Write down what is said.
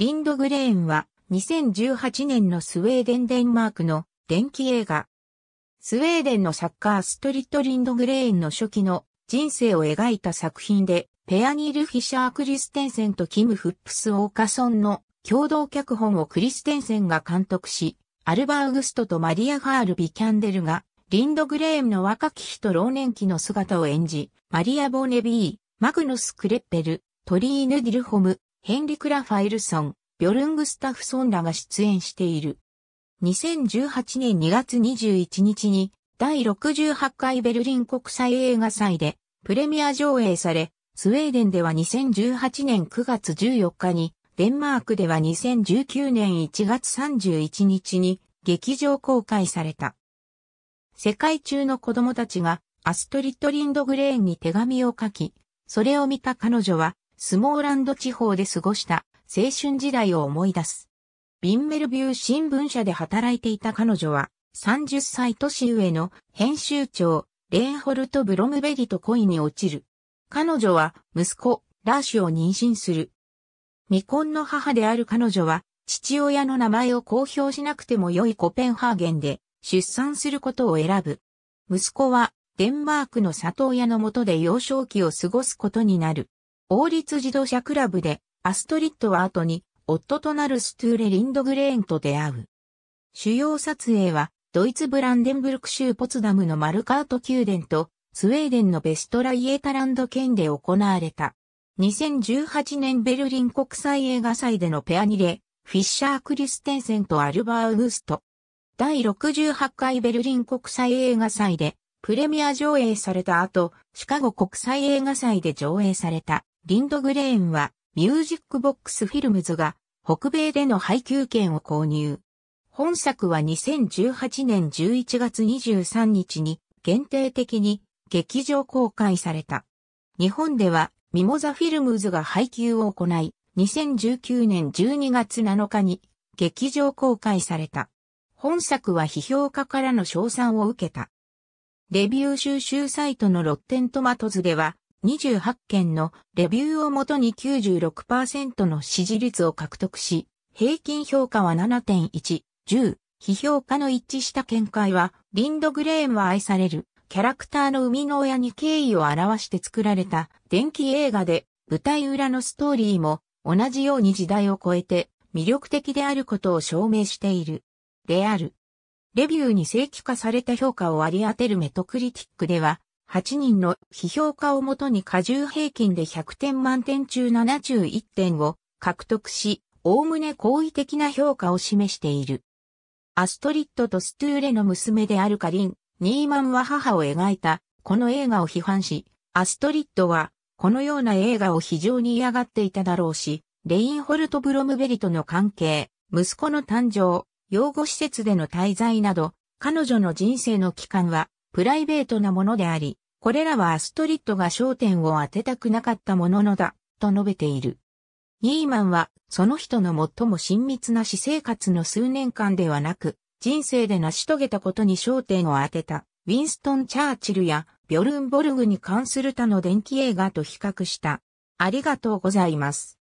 リンドグレーンは2018年のスウェーデン・デンマークの電気映画。スウェーデンのサッカーストリート・リンドグレーンの初期の人生を描いた作品で、ペアニール・フィシャー・クリステンセンとキム・フップス・オーカソンの共同脚本をクリステンセンが監督し、アルバーグストとマリア・ファール・ビキャンデルが、リンドグレームの若き日と老年期の姿を演じ、マリア・ボーネビー、マグノス・クレッペル、トリーヌ・ディルホム、ヘンリクラ・ファイルソン、ビョルングスタフソンらが出演している。2018年2月21日に第68回ベルリン国際映画祭でプレミア上映され、スウェーデンでは2018年9月14日に、デンマークでは2019年1月31日に劇場公開された。世界中の子供たちがアストリッド・リンドグレーンに手紙を書き、それを見た彼女はスモーランド地方で過ごした青春時代を思い出す。ビンメルビュー新聞社で働いていた彼女は、30歳年上の編集長、レーンホルト・ブロムベリと恋に落ちる。彼女は息子、ラーシュを妊娠する。未婚の母である彼女は、父親の名前を公表しなくても良いコペンハーゲンで出産することを選ぶ。息子はデンマークの里親のもとで幼少期を過ごすことになる。王立自動車クラブで、アストリッドは後に、夫となるストゥーレ・リンドグレーンと出会う。主要撮影は、ドイツブランデンブルク州ポツダムのマルカート宮殿と、スウェーデンのベストライエタランド県で行われた。2018年ベルリン国際映画祭でのペアニレ、フィッシャー・クリステンセンとアルバー・ウースト。第68回ベルリン国際映画祭で、プレミア上映された後、シカゴ国際映画祭で上映された。リンドグレーンはミュージックボックスフィルムズが北米での配給権を購入。本作は2018年11月23日に限定的に劇場公開された。日本ではミモザフィルムズが配給を行い、2019年12月7日に劇場公開された。本作は批評家からの賞賛を受けた。レビュー収集サイトのロッテントマトズでは28件のレビューをもとに96%の支持率を獲得し、平均評価は7.1、10、批評家の一致した見解は、リンドグレーンは愛される、キャラクターの生みの親に敬意を表して作られた電気映画で、舞台裏のストーリーも同じように時代を超えて魅力的であることを証明している。である。レビューに正規化された評価を割り当てるメトクリティックでは、8人の批評家をもとに過重平均で100点満点中71点を獲得し、おおむね好意的な評価を示している。アストリッドとストゥーレの娘であるカリン、ニーマンは母を描いた、この映画を批判し、アストリッドは、このような映画を非常に嫌がっていただろうし、レインホルト・ブロムベリとの関係、息子の誕生、養護施設での滞在など、彼女の人生の期間は、プライベートなものであり、これらはアストリッドが焦点を当てたくなかったもののだ、と述べている。ニーマンは、その人の最も親密な私生活の数年間ではなく、人生で成し遂げたことに焦点を当てた、ウィンストン・チャーチルや、ビョルンボルグに関する他の電気映画と比較した。ありがとうございます。